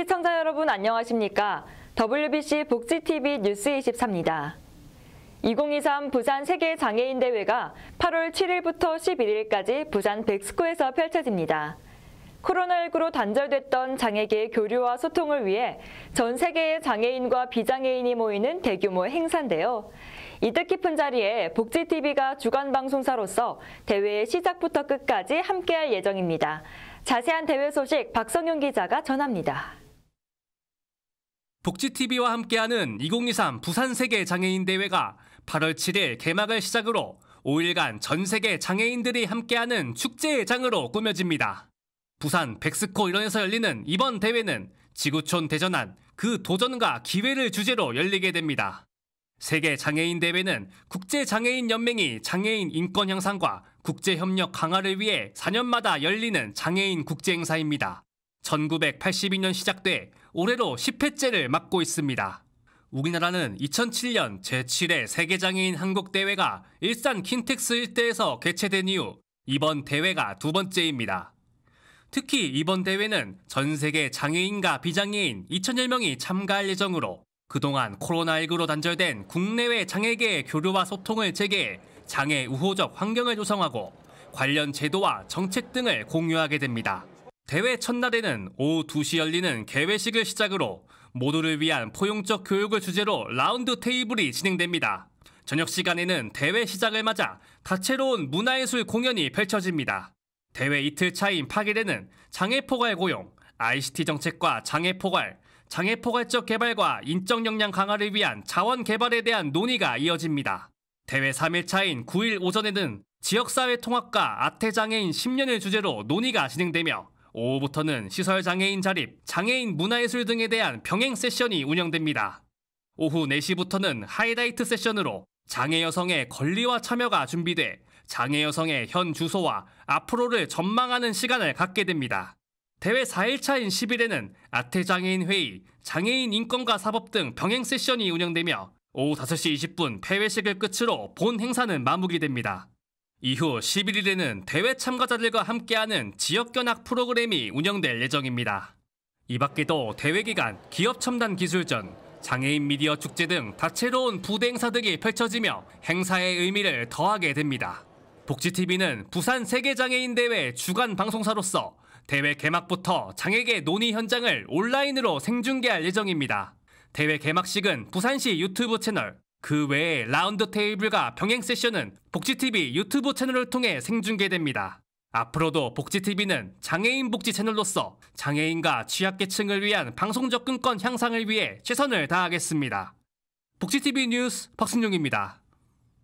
시청자 여러분 안녕하십니까? WBC 복지TV 뉴스24입니다. 2023 부산 세계장애인대회가 8월 7일부터 11일까지 부산 백스코에서 펼쳐집니다. 코로나19로 단절됐던 장애계 교류와 소통을 위해 전 세계의 장애인과 비장애인이 모이는 대규모 행사인데요. 이 뜻깊은 자리에 복지TV가 주간 방송사로서 대회의 시작부터 끝까지 함께할 예정입니다. 자세한 대회 소식 박성윤 기자가 전합니다. 복지TV와 함께하는 2023 부산세계 장애인 대회가 8월 7일 개막을 시작으로 5일간 전 세계 장애인들이 함께하는 축제의 장으로 꾸며집니다. 부산 백스코 일원에서 열리는 이번 대회는 지구촌 대전환, 그 도전과 기회를 주제로 열리게 됩니다. 세계 장애인 대회는 국제 장애인 연맹이 장애인 인권 향상과 국제 협력 강화를 위해 4년마다 열리는 장애인 국제 행사입니다. 1982년 시작돼 올해로 10회째를 맞고 있습니다. 우리나라는 2007년 제7회 세계장애인 한국대회가 일산 킨텍스 일대에서 개최된 이후 이번 대회가 두 번째입니다. 특히 이번 대회는 전 세계 장애인과 비장애인 2천여 명이 참가할 예정으로 그동안 코로나19로 단절된 국내외 장애계의 교류와 소통을 재개해 장애 우호적 환경을 조성하고 관련 제도와 정책 등을 공유하게 됩니다. 대회 첫날에는 오후 2시 열리는 개회식을 시작으로 모두를 위한 포용적 교육을 주제로 라운드 테이블이 진행됩니다. 저녁 시간에는 대회 시작을 맞아 다채로운 문화예술 공연이 펼쳐집니다. 대회 이틀 차인 8일에는 장애포괄 고용, ICT 정책과 장애포괄, 장애포괄적 개발과 인적 역량 강화를 위한 자원 개발에 대한 논의가 이어집니다. 대회 3일 차인 9일 오전에는 지역사회 통합과 아태장애인 10년을 주제로 논의가 진행되며 오후부터는 시설 장애인 자립, 장애인 문화예술 등에 대한 병행 세션이 운영됩니다. 오후 4시부터는 하이라이트 세션으로 장애 여성의 권리와 참여가 준비돼 장애 여성의 현 주소와 앞으로를 전망하는 시간을 갖게 됩니다. 대회 4일차인 10일에는 아태장애인 회의, 장애인 인권과 사법 등 병행 세션이 운영되며 오후 5시 20분 폐회식을 끝으로 본 행사는 마무리됩니다. 이후 11일에는 대회 참가자들과 함께하는 지역 견학 프로그램이 운영될 예정입니다. 이 밖에도 대회 기간 기업 첨단 기술전, 장애인 미디어 축제 등 다채로운 부대 행사 등이 펼쳐지며 행사의 의미를 더하게 됩니다. 복지TV는 부산 세계장애인대회 주간 방송사로서 대회 개막부터 장애계 논의 현장을 온라인으로 생중계할 예정입니다. 대회 개막식은 부산시 유튜브 채널 그 외에 라운드 테이블과 병행 세션은 복지TV 유튜브 채널을 통해 생중계됩니다. 앞으로도 복지TV는 장애인 복지 채널로서 장애인과 취약계층을 위한 방송 접근권 향상을 위해 최선을 다하겠습니다. 복지TV 뉴스 박승용입니다